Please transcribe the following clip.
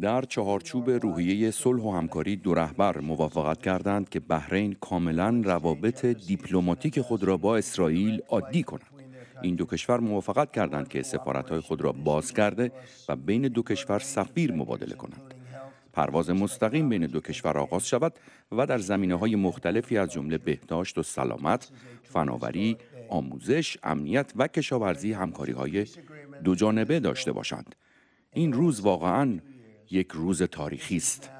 در چهارچوب روحیه صلح و همکاری دو رهبر موافقت کردند که بحرین کاملا روابط دیپلماتیک خود را با اسرائیل عادی کند. این دو کشور موافقت کردند که سفارتهای خود را باز کرده و بین دو کشور سفیر مبادله کنند. پرواز مستقیم بین دو کشور آغاز شود و در زمینه های مختلفی از جمله بهداشت و سلامت، فناوری، آموزش، امنیت و کشاورزی همکاری های دو جانبه داشته باشند. این روز واقعا یک روز تاریخی است.